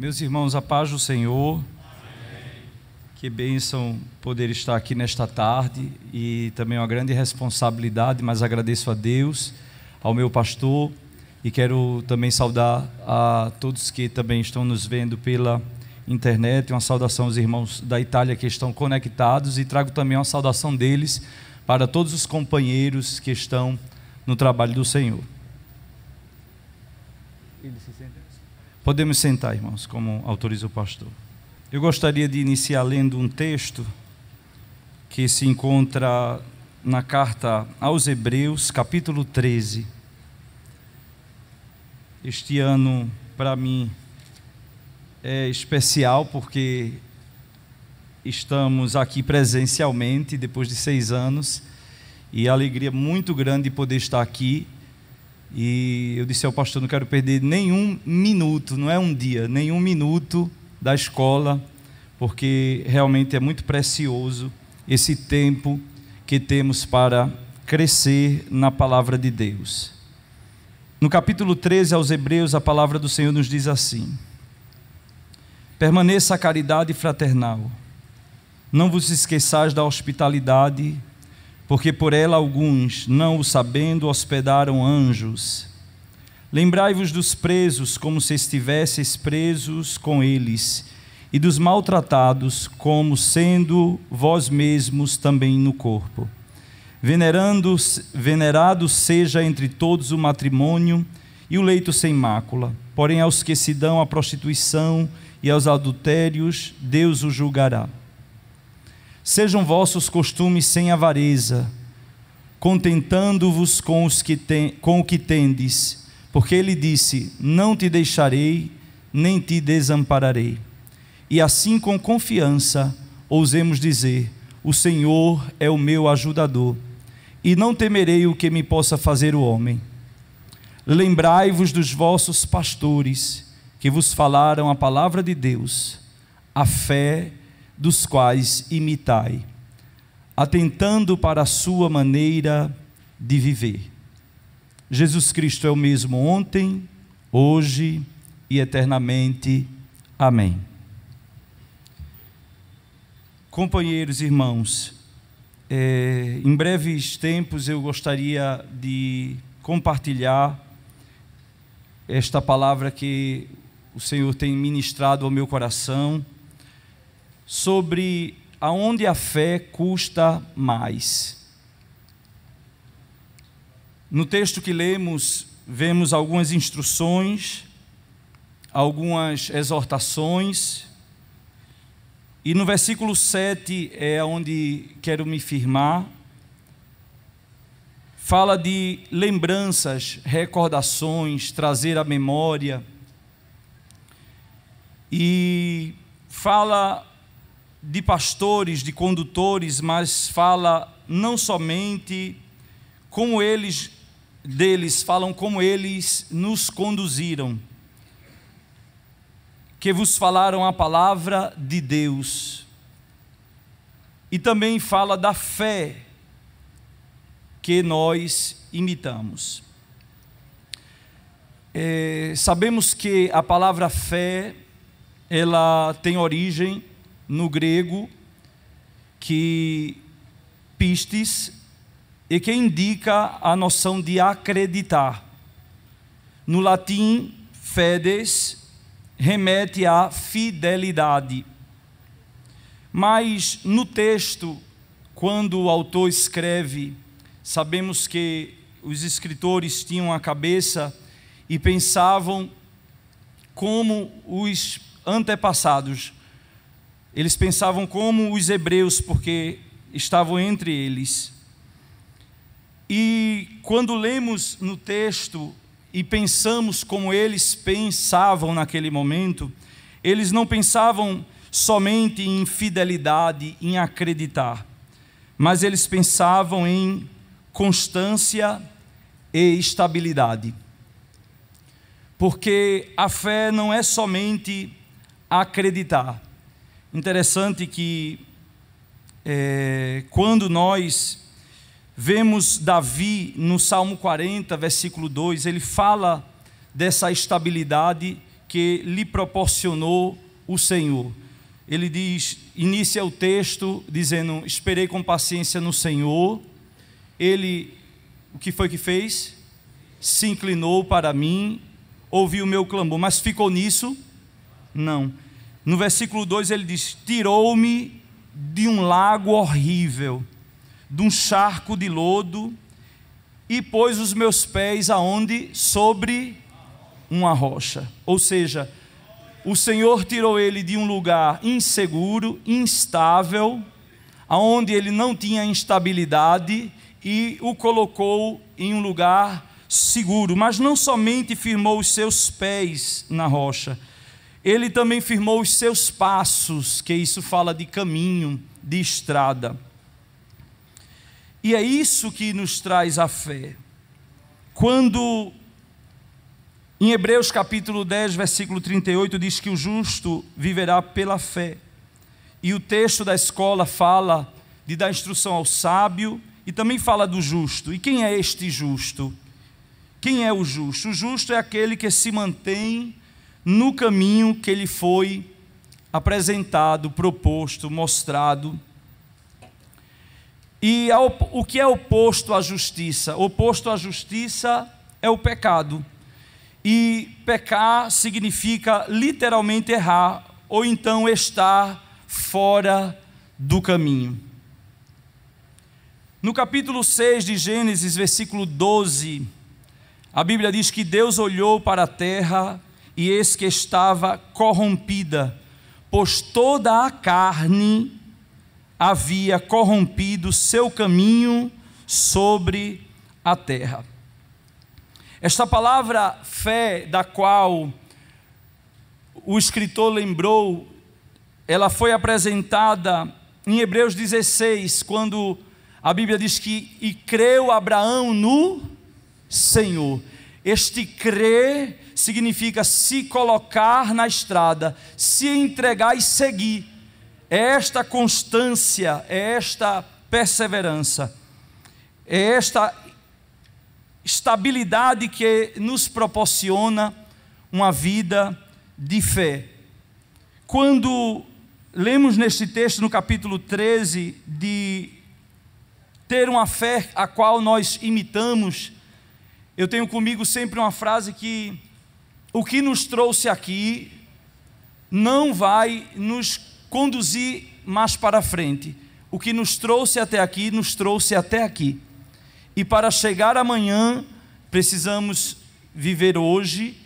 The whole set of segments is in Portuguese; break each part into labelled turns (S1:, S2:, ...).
S1: Meus irmãos, a paz do Senhor. Amém. Que bênção poder estar aqui nesta tarde e também uma grande responsabilidade, mas agradeço a Deus, ao meu pastor e quero também saudar a todos que também estão nos vendo pela internet. Uma saudação aos irmãos da Itália que estão conectados e trago também uma saudação deles para todos os companheiros que estão no trabalho do Senhor. Ele se sente Podemos sentar, irmãos, como autoriza o pastor. Eu gostaria de iniciar lendo um texto que se encontra na carta aos Hebreus, capítulo 13. Este ano, para mim, é especial porque estamos aqui presencialmente depois de seis anos e a alegria muito grande de poder estar aqui e eu disse ao pastor: não quero perder nenhum minuto, não é um dia, nenhum minuto da escola, porque realmente é muito precioso esse tempo que temos para crescer na palavra de Deus. No capítulo 13 aos Hebreus, a palavra do Senhor nos diz assim: Permaneça a caridade fraternal, não vos esqueçais da hospitalidade porque por ela alguns, não o sabendo, hospedaram anjos. Lembrai-vos dos presos, como se estivesseis presos com eles, e dos maltratados, como sendo vós mesmos também no corpo. Venerando, venerado seja entre todos o matrimônio e o leito sem mácula, porém aos que se dão à prostituição e aos adultérios, Deus o julgará. Sejam vossos costumes sem avareza, contentando-vos com, os que com o que tendes, porque ele disse: Não te deixarei, nem te desampararei. E assim, com confiança, ousemos dizer: O Senhor é o meu ajudador, e não temerei o que me possa fazer o homem. Lembrai-vos dos vossos pastores, que vos falaram a palavra de Deus, a fé e dos quais imitai, atentando para a sua maneira de viver. Jesus Cristo é o mesmo ontem, hoje e eternamente. Amém. Companheiros, irmãos, é, em breves tempos eu gostaria de compartilhar esta palavra que o Senhor tem ministrado ao meu coração sobre aonde a fé custa mais. No texto que lemos, vemos algumas instruções, algumas exortações, e no versículo 7 é onde quero me firmar. Fala de lembranças, recordações, trazer à memória. E fala de pastores, de condutores, mas fala não somente como eles deles falam como eles nos conduziram, que vos falaram a palavra de Deus. E também fala da fé que nós imitamos. É, sabemos que a palavra fé ela tem origem no grego que pistes e que indica a noção de acreditar. No latim, fedes remete à fidelidade. Mas no texto, quando o autor escreve, sabemos que os escritores tinham a cabeça e pensavam como os antepassados, eles pensavam como os hebreus, porque estavam entre eles. E quando lemos no texto e pensamos como eles pensavam naquele momento, eles não pensavam somente em fidelidade, em acreditar, mas eles pensavam em constância e estabilidade. Porque a fé não é somente acreditar, Interessante que é, quando nós vemos Davi no Salmo 40, versículo 2, ele fala dessa estabilidade que lhe proporcionou o Senhor. Ele diz, inicia o texto dizendo: "Esperei com paciência no Senhor". Ele o que foi que fez? Se inclinou para mim, ouviu o meu clamor, mas ficou nisso? Não. No versículo 2 ele diz: Tirou-me de um lago horrível, de um charco de lodo, e pôs os meus pés aonde? Sobre uma rocha. Ou seja, o Senhor tirou ele de um lugar inseguro, instável, aonde ele não tinha instabilidade e o colocou em um lugar seguro, mas não somente firmou os seus pés na rocha, ele também firmou os seus passos, que isso fala de caminho, de estrada. E é isso que nos traz a fé. Quando em Hebreus capítulo 10, versículo 38 diz que o justo viverá pela fé. E o texto da escola fala de dar instrução ao sábio e também fala do justo. E quem é este justo? Quem é o justo? O justo é aquele que se mantém no caminho que lhe foi apresentado, proposto, mostrado. E o que é oposto à justiça? Oposto à justiça é o pecado. E pecar significa literalmente errar, ou então estar fora do caminho. No capítulo 6 de Gênesis, versículo 12, a Bíblia diz que Deus olhou para a terra e eis que estava corrompida, pois toda a carne havia corrompido seu caminho sobre a terra. Esta palavra fé, da qual o escritor lembrou, ela foi apresentada em Hebreus 16, quando a Bíblia diz que: E creu Abraão no Senhor. Este crer significa se colocar na estrada, se entregar e seguir. É esta constância, é esta perseverança, é esta estabilidade que nos proporciona uma vida de fé. Quando lemos neste texto, no capítulo 13, de ter uma fé a qual nós imitamos, eu tenho comigo sempre uma frase que o que nos trouxe aqui não vai nos conduzir mais para frente. O que nos trouxe até aqui, nos trouxe até aqui. E para chegar amanhã, precisamos viver hoje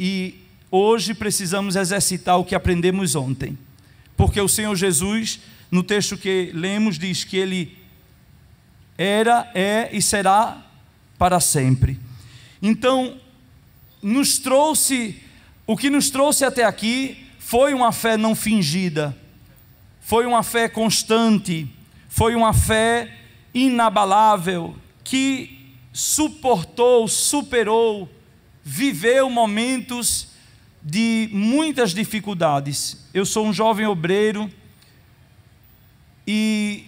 S1: e hoje precisamos exercitar o que aprendemos ontem. Porque o Senhor Jesus, no texto que lemos, diz que ele era, é e será para sempre. Então, nos trouxe, o que nos trouxe até aqui foi uma fé não fingida, foi uma fé constante, foi uma fé inabalável, que suportou, superou, viveu momentos de muitas dificuldades. Eu sou um jovem obreiro e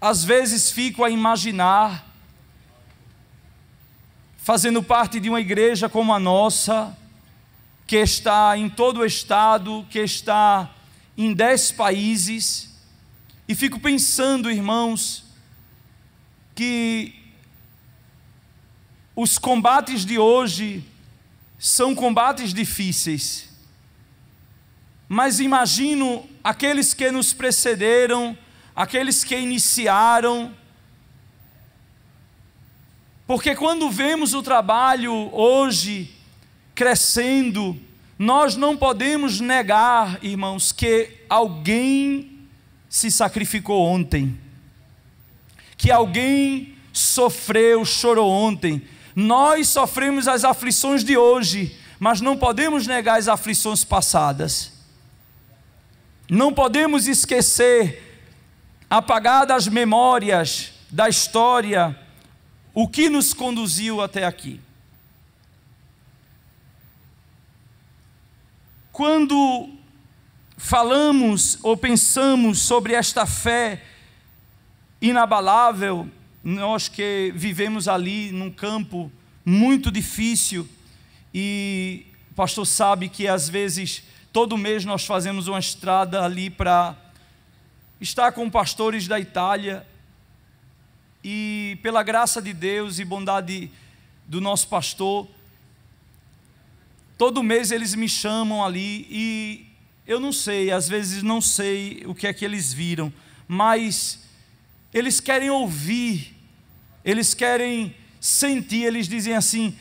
S1: às vezes fico a imaginar fazendo parte de uma igreja como a nossa, que está em todo o estado, que está em dez países, e fico pensando, irmãos, que os combates de hoje são combates difíceis, mas imagino aqueles que nos precederam, aqueles que iniciaram, porque quando vemos o trabalho hoje crescendo, nós não podemos negar, irmãos, que alguém se sacrificou ontem, que alguém sofreu, chorou ontem. Nós sofremos as aflições de hoje, mas não podemos negar as aflições passadas. Não podemos esquecer, apagar das memórias da história o que nos conduziu até aqui? Quando falamos ou pensamos sobre esta fé inabalável, nós que vivemos ali num campo muito difícil e o pastor sabe que às vezes todo mês nós fazemos uma estrada ali para estar com pastores da Itália e pela graça de Deus e bondade do nosso pastor, todo mês eles me chamam ali e eu não sei, às vezes não sei o que é que eles viram, mas eles querem ouvir, eles querem sentir, eles dizem assim: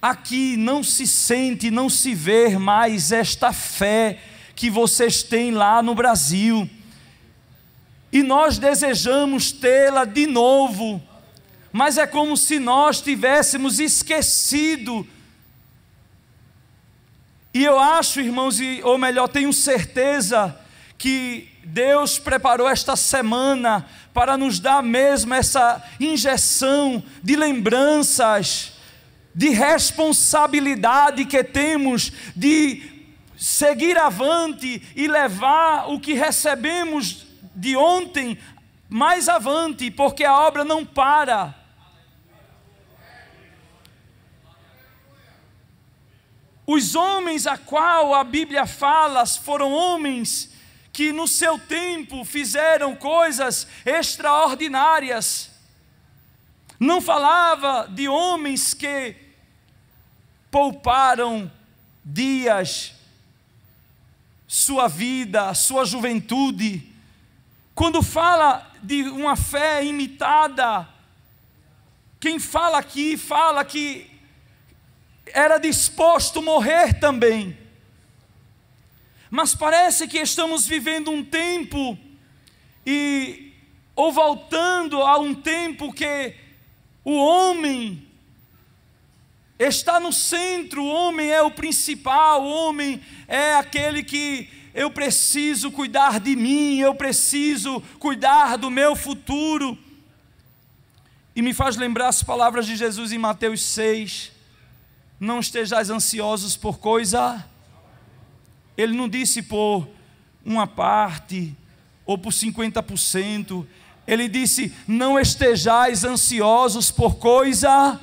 S1: aqui não se sente, não se vê mais esta fé que vocês têm lá no Brasil e nós desejamos tê-la de novo, mas é como se nós tivéssemos esquecido. E eu acho, irmãos, ou melhor, tenho certeza que Deus preparou esta semana para nos dar mesmo essa injeção de lembranças, de responsabilidade que temos de seguir avante e levar o que recebemos de ontem mais avante, porque a obra não para. Os homens a qual a Bíblia fala foram homens que no seu tempo fizeram coisas extraordinárias. Não falava de homens que pouparam dias, sua vida, sua juventude, quando fala de uma fé imitada, quem fala aqui fala que era disposto a morrer também. Mas parece que estamos vivendo um tempo e ou voltando a um tempo que o homem está no centro, o homem é o principal, o homem é aquele que eu preciso cuidar de mim, eu preciso cuidar do meu futuro. E me faz lembrar as palavras de Jesus em Mateus 6: Não estejais ansiosos por coisa. Ele não disse por uma parte ou por 50%. Ele disse: Não estejais ansiosos por coisa.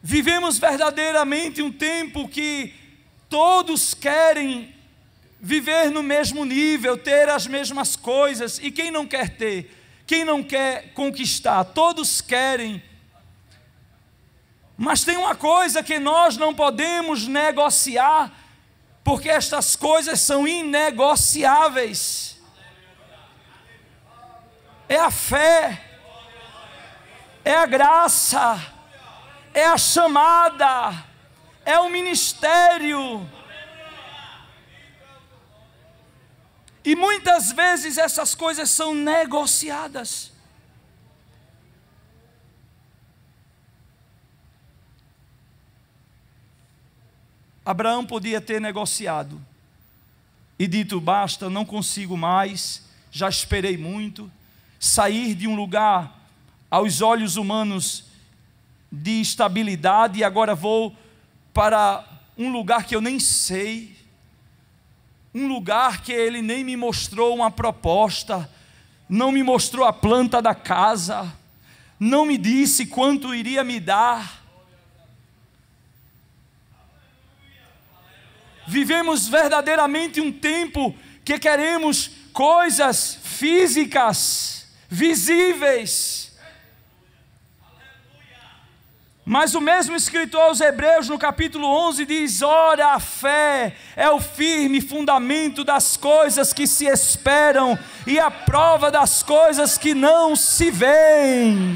S1: Vivemos verdadeiramente um tempo que todos querem viver no mesmo nível, ter as mesmas coisas. E quem não quer ter? Quem não quer conquistar? Todos querem. Mas tem uma coisa que nós não podemos negociar, porque estas coisas são inegociáveis. É a fé, é a graça, é a chamada, é o ministério E muitas vezes essas coisas são negociadas. Abraão podia ter negociado e dito: basta, não consigo mais, já esperei muito. Sair de um lugar, aos olhos humanos, de estabilidade e agora vou para um lugar que eu nem sei um lugar que ele nem me mostrou uma proposta, não me mostrou a planta da casa, não me disse quanto iria me dar. Vivemos verdadeiramente um tempo que queremos coisas físicas, visíveis, mas o mesmo escritor aos Hebreus, no capítulo 11, diz: Ora, a fé é o firme fundamento das coisas que se esperam e a prova das coisas que não se veem.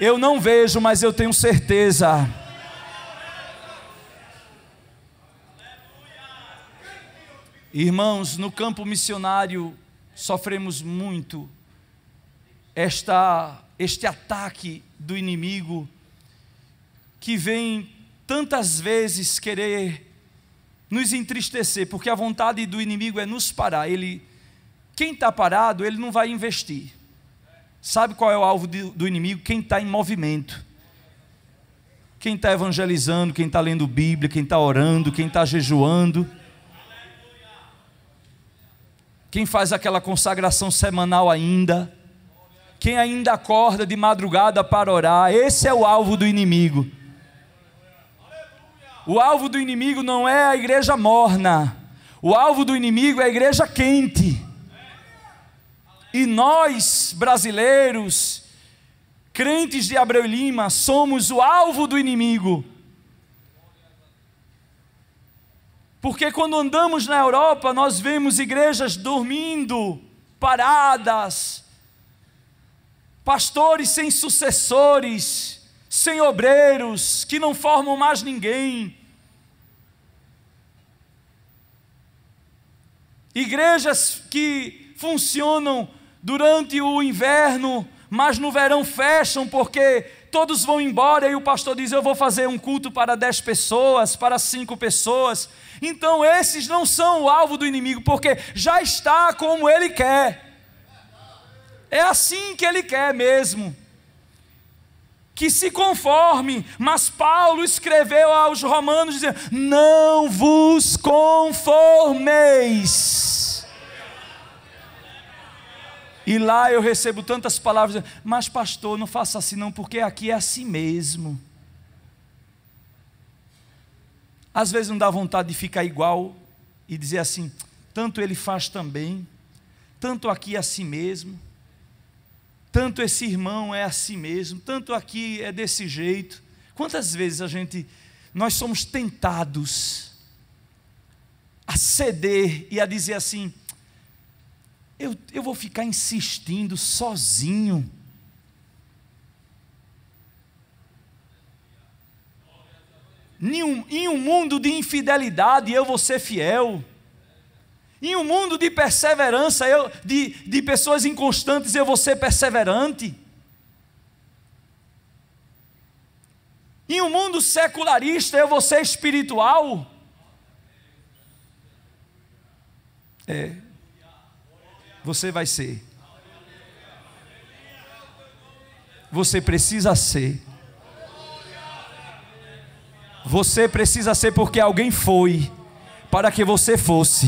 S1: Eu não vejo, mas eu tenho certeza. Irmãos, no campo missionário sofremos muito esta este ataque do inimigo que vem tantas vezes querer nos entristecer, porque a vontade do inimigo é nos parar. Ele, quem está parado, ele não vai investir. Sabe qual é o alvo do, do inimigo? Quem está em movimento. Quem está evangelizando, quem está lendo Bíblia, quem está orando, quem está jejuando. Quem faz aquela consagração semanal ainda quem ainda acorda de madrugada para orar, esse é o alvo do inimigo. O alvo do inimigo não é a igreja morna, o alvo do inimigo é a igreja quente. E nós, brasileiros, crentes de Abreu e Lima, somos o alvo do inimigo. Porque quando andamos na Europa, nós vemos igrejas dormindo, paradas, pastores sem sucessores, sem obreiros, que não formam mais ninguém. Igrejas que funcionam durante o inverno, mas no verão fecham porque todos vão embora e o pastor diz: Eu vou fazer um culto para dez pessoas, para cinco pessoas. Então, esses não são o alvo do inimigo, porque já está como ele quer. É assim que ele quer mesmo. Que se conforme, mas Paulo escreveu aos romanos dizendo: Não vos conformeis. E lá eu recebo tantas palavras, mas pastor, não faça assim não, porque aqui é assim mesmo. Às vezes não dá vontade de ficar igual e dizer assim, tanto ele faz também, tanto aqui é assim mesmo tanto esse irmão é a si mesmo, tanto aqui é desse jeito. Quantas vezes a gente nós somos tentados a ceder e a dizer assim: eu, eu vou ficar insistindo sozinho. Em um, em um mundo de infidelidade, eu vou ser fiel. Em um mundo de perseverança, eu, de, de pessoas inconstantes, eu vou ser perseverante. Em um mundo secularista, eu vou ser espiritual. É. Você vai ser. Você precisa ser. Você precisa ser porque alguém foi, para que você fosse.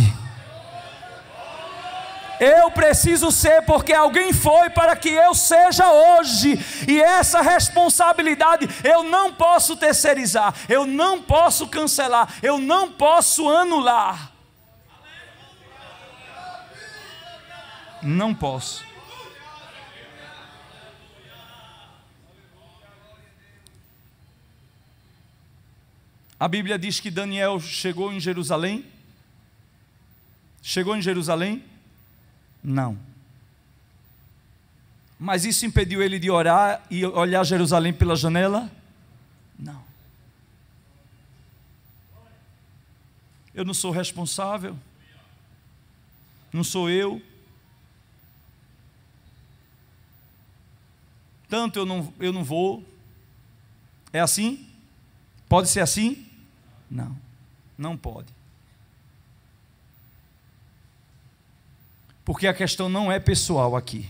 S1: Eu preciso ser porque alguém foi para que eu seja hoje. E essa responsabilidade eu não posso terceirizar, eu não posso cancelar, eu não posso anular. Não posso. A Bíblia diz que Daniel chegou em Jerusalém. Chegou em Jerusalém não. Mas isso impediu ele de orar e olhar Jerusalém pela janela? Não. Eu não sou responsável. Não sou eu. Tanto eu não, eu não vou. É assim? Pode ser assim? Não. Não pode. Porque a questão não é pessoal aqui.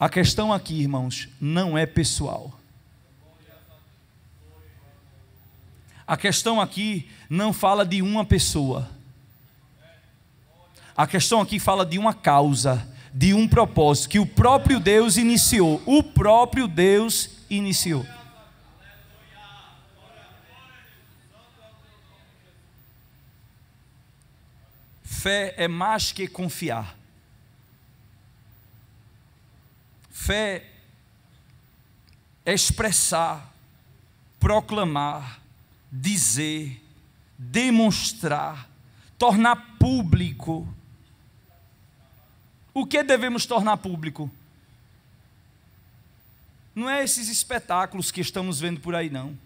S1: A questão aqui, irmãos, não é pessoal. A questão aqui não fala de uma pessoa. A questão aqui fala de uma causa, de um propósito que o próprio Deus iniciou. O próprio Deus iniciou. Fé é mais que confiar. Fé é expressar, proclamar, dizer, demonstrar, tornar público. O que devemos tornar público? Não é esses espetáculos que estamos vendo por aí, não.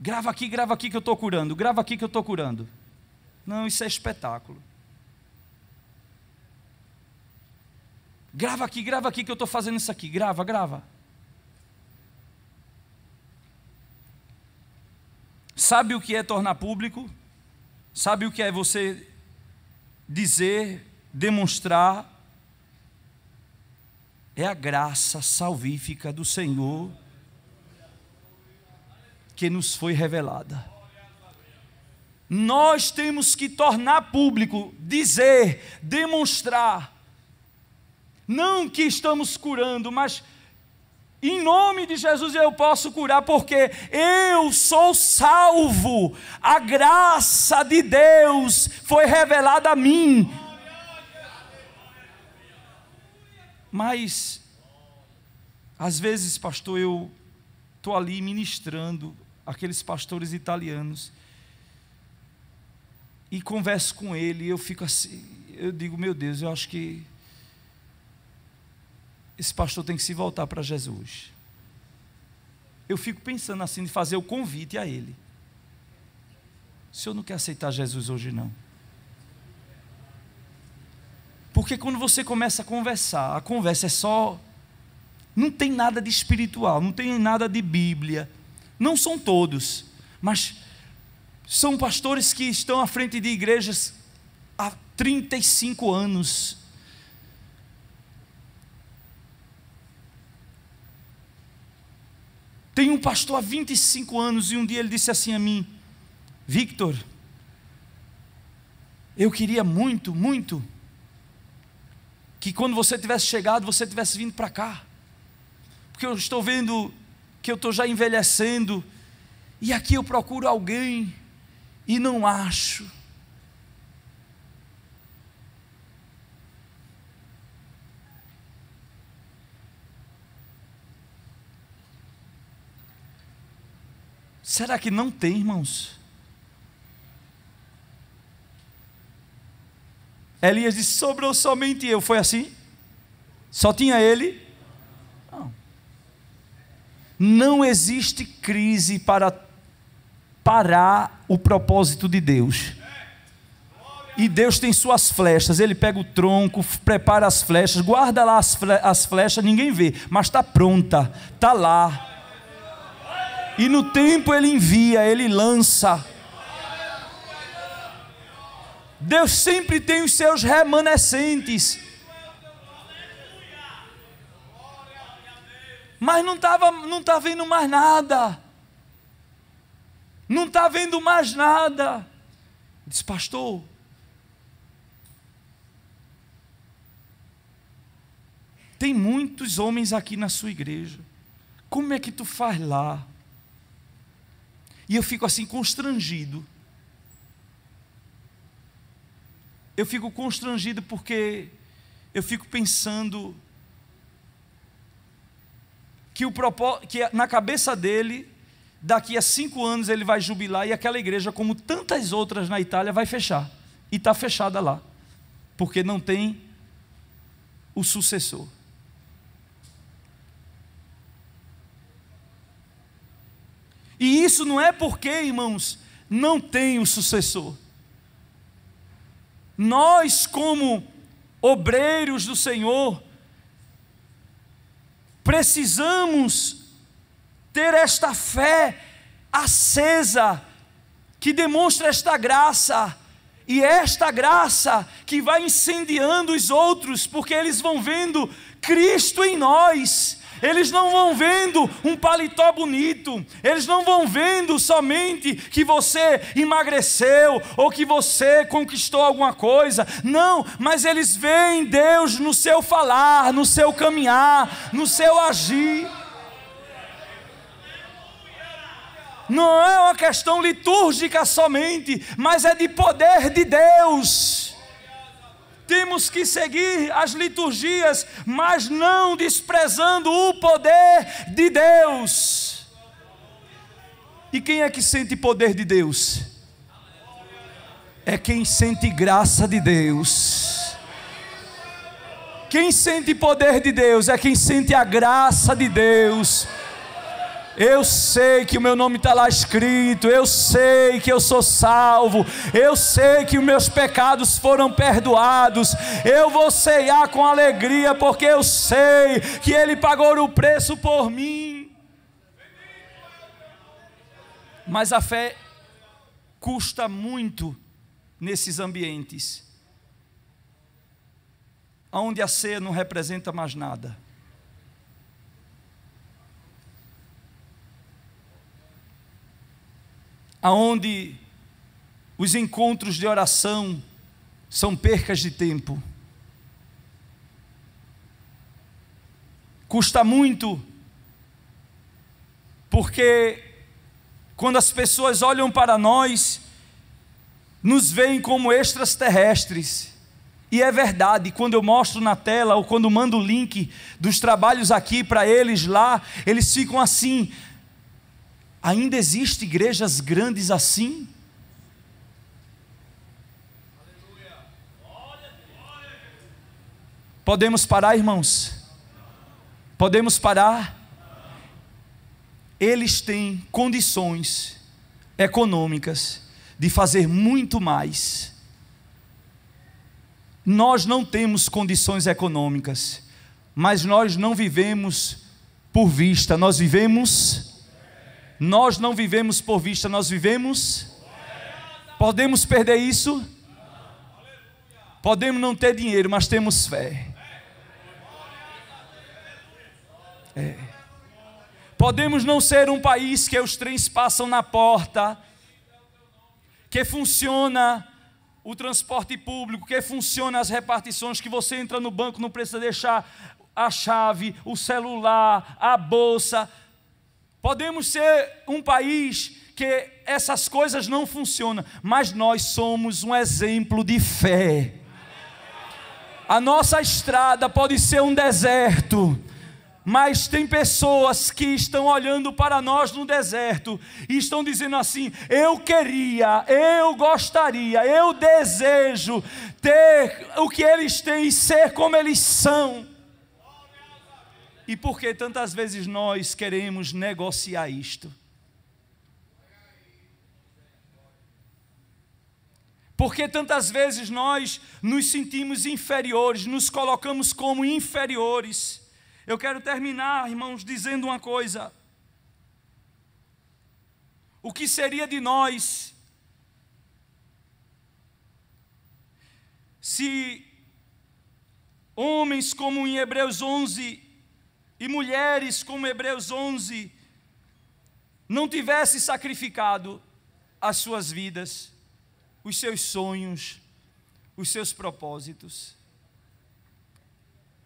S1: Grava aqui, grava aqui que eu estou curando, grava aqui que eu estou curando. Não, isso é espetáculo. Grava aqui, grava aqui que eu estou fazendo isso aqui. Grava, grava. Sabe o que é tornar público? Sabe o que é você dizer, demonstrar? É a graça salvífica do Senhor que nos foi revelada. Nós temos que tornar público, dizer, demonstrar, não que estamos curando, mas em nome de Jesus eu posso curar, porque eu sou salvo. A graça de Deus foi revelada a mim. Mas, às vezes, pastor, eu estou ali ministrando, aqueles pastores italianos, e converso com ele, e eu fico assim, eu digo, meu Deus, eu acho que esse pastor tem que se voltar para Jesus. Eu fico pensando assim de fazer o convite a ele. O senhor não quer aceitar Jesus hoje não? Porque quando você começa a conversar, a conversa é só não tem nada de espiritual, não tem nada de Bíblia, não são todos, mas são pastores que estão à frente de igrejas há 35 anos. Tem um pastor há 25 anos e um dia ele disse assim a mim: Victor, eu queria muito, muito que quando você tivesse chegado, você tivesse vindo para cá. Porque eu estou vendo que eu estou já envelhecendo, e aqui eu procuro alguém e não acho. Será que não tem, irmãos? Elias disse: sobrou somente eu. Foi assim? Só tinha ele não existe crise para parar o propósito de Deus. E Deus tem suas flechas, ele pega o tronco, prepara as flechas, guarda lá as, fle as flechas, ninguém vê, mas está pronta, está lá. E no tempo ele envia, ele lança. Deus sempre tem os seus remanescentes. Mas não estava não tá vendo mais nada. Não está vendo mais nada. Diz, pastor, Tem muitos homens aqui na sua igreja. Como é que tu faz lá? E eu fico assim constrangido. Eu fico constrangido porque eu fico pensando que, o, que é na cabeça dele, daqui a cinco anos ele vai jubilar e aquela igreja, como tantas outras na Itália, vai fechar. E está fechada lá, porque não tem o sucessor. E isso não é porque, irmãos, não tem o sucessor. Nós, como obreiros do Senhor, Precisamos ter esta fé acesa, que demonstra esta graça, e é esta graça que vai incendiando os outros, porque eles vão vendo Cristo em nós eles não vão vendo um paletó bonito, eles não vão vendo somente que você emagreceu ou que você conquistou alguma coisa, não, mas eles veem Deus no seu falar, no seu caminhar, no seu agir. Não é uma questão litúrgica somente, mas é de poder de Deus. Temos que seguir as liturgias, mas não desprezando o poder de Deus. E quem é que sente poder de Deus? É quem sente graça de Deus. Quem sente poder de Deus é quem sente a graça de Deus. Eu sei que o meu nome está lá escrito, eu sei que eu sou salvo, eu sei que os meus pecados foram perdoados, eu vou ceiar com alegria, porque eu sei que Ele pagou o preço por mim. Mas a fé custa muito nesses ambientes, onde a ceia não representa mais nada. aonde os encontros de oração são percas de tempo. Custa muito, porque quando as pessoas olham para nós, nos veem como extraterrestres. E é verdade, quando eu mostro na tela ou quando mando o link dos trabalhos aqui para eles lá, eles ficam assim: Ainda existem igrejas grandes assim? Podemos parar, irmãos? Podemos parar? Eles têm condições econômicas de fazer muito mais. Nós não temos condições econômicas, mas nós não vivemos por vista, nós vivemos nós não vivemos por vista, nós vivemos. Podemos perder isso? Podemos não ter dinheiro, mas temos fé. É. Podemos não ser um país que os trens passam na porta, que funciona o transporte público, que funciona as repartições, que você entra no banco, não precisa deixar a chave, o celular, a bolsa. Podemos ser um país que essas coisas não funcionam, mas nós somos um exemplo de fé. A nossa estrada pode ser um deserto, mas tem pessoas que estão olhando para nós no deserto e estão dizendo assim: eu queria, eu gostaria, eu desejo ter o que eles têm e ser como eles são. E por que tantas vezes nós queremos negociar isto? Porque tantas vezes nós nos sentimos inferiores, nos colocamos como inferiores. Eu quero terminar, irmãos, dizendo uma coisa. O que seria de nós se homens como em Hebreus 11 e mulheres, como Hebreus 11, não tivesse sacrificado as suas vidas, os seus sonhos, os seus propósitos,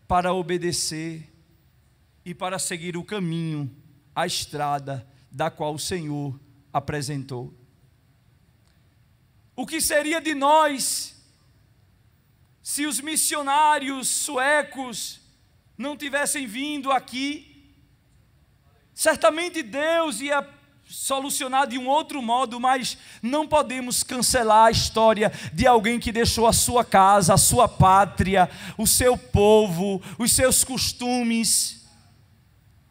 S1: para obedecer e para seguir o caminho, a estrada da qual o Senhor apresentou. O que seria de nós se os missionários suecos não tivessem vindo aqui, certamente Deus ia solucionar de um outro modo, mas não podemos cancelar a história de alguém que deixou a sua casa, a sua pátria, o seu povo, os seus costumes,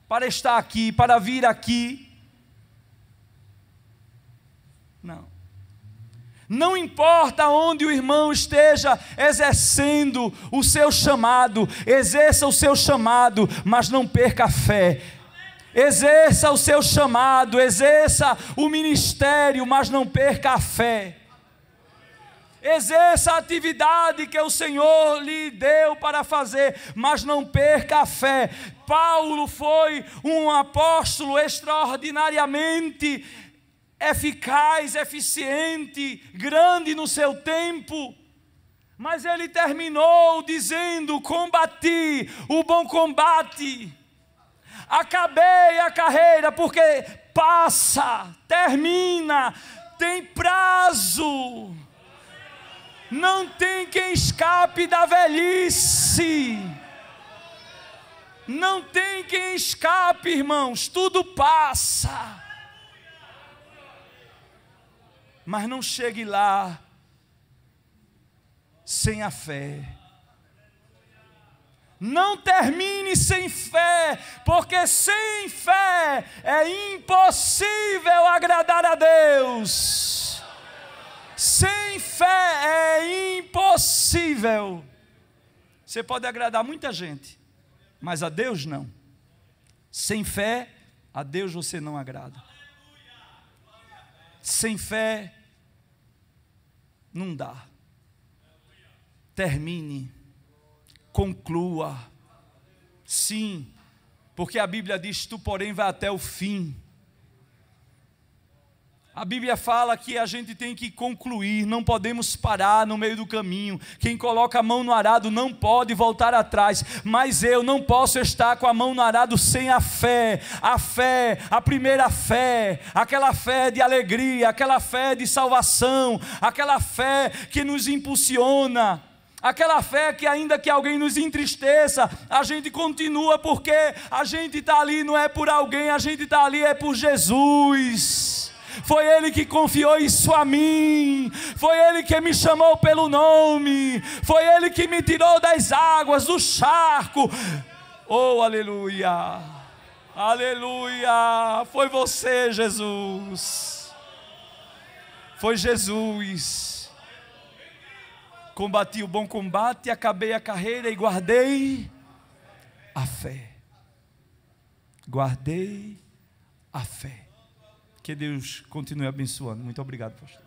S1: para estar aqui, para vir aqui Não importa onde o irmão esteja exercendo o seu chamado, exerça o seu chamado, mas não perca a fé. Exerça o seu chamado, exerça o ministério, mas não perca a fé. Exerça a atividade que o Senhor lhe deu para fazer, mas não perca a fé. Paulo foi um apóstolo extraordinariamente eficaz, eficiente, grande no seu tempo. Mas ele terminou dizendo: Combati o bom combate, acabei a carreira, porque passa, termina, tem prazo. Não tem quem escape da velhice. Não tem quem escape, irmãos, tudo passa. Mas não chegue lá sem a fé. Não termine sem fé, porque sem fé é impossível agradar a Deus. Sem fé é impossível. Você pode agradar muita gente, mas a Deus não. Sem fé, a Deus você não agrada. Sem fé, não dá. Termine. Conclua. Sim, porque a Bíblia diz: Tu, porém, vai até o fim a Bíblia fala que a gente tem que concluir, não podemos parar no meio do caminho. Quem coloca a mão no arado não pode voltar atrás, mas eu não posso estar com a mão no arado sem a fé. A fé, a primeira fé, aquela fé de alegria, aquela fé de salvação, aquela fé que nos impulsiona. Aquela fé que, ainda que alguém nos entristeça, a gente continua porque a gente está ali, não é por alguém, a gente está ali, é por Jesus foi Ele que confiou isso a mim, foi Ele que me chamou pelo nome, foi Ele que me tirou das águas, do charco. Oh, aleluia! Aleluia! Foi você, Jesus. Foi Jesus. Combati o bom combate, acabei a carreira e guardei a fé. Guardei a fé. Que Deus continue abençoando. Muito obrigado, pastor.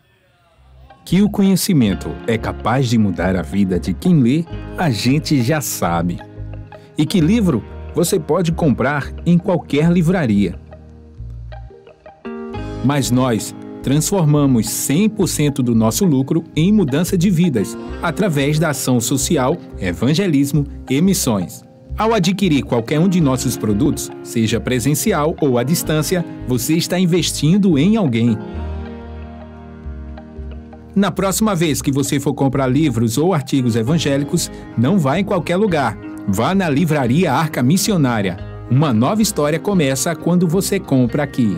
S2: Que o conhecimento é capaz de mudar a vida de quem lê, a gente já sabe. E que livro você pode comprar em qualquer livraria. Mas nós transformamos 100% do nosso lucro em mudança de vidas através da ação social, evangelismo e missões. Ao adquirir qualquer um de nossos produtos, seja presencial ou à distância, você está investindo em alguém. Na próxima vez que você for comprar livros ou artigos evangélicos, não vá em qualquer lugar. Vá na Livraria Arca Missionária. Uma nova história começa quando você compra aqui.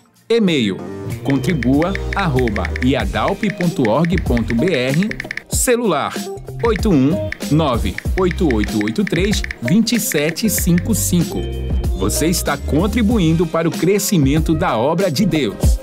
S2: e-mail iadalp.org.br Celular 819-8883-2755. Você está contribuindo para o crescimento da obra de Deus.